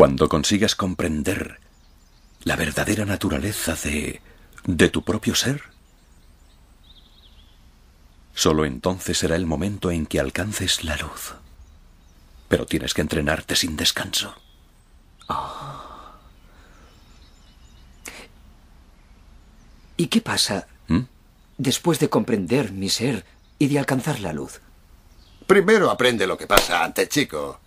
Cuando consigas comprender la verdadera naturaleza de... de tu propio ser, solo entonces será el momento en que alcances la luz. Pero tienes que entrenarte sin descanso. Oh. ¿Y qué pasa ¿Mm? después de comprender mi ser y de alcanzar la luz? Primero aprende lo que pasa ante chico.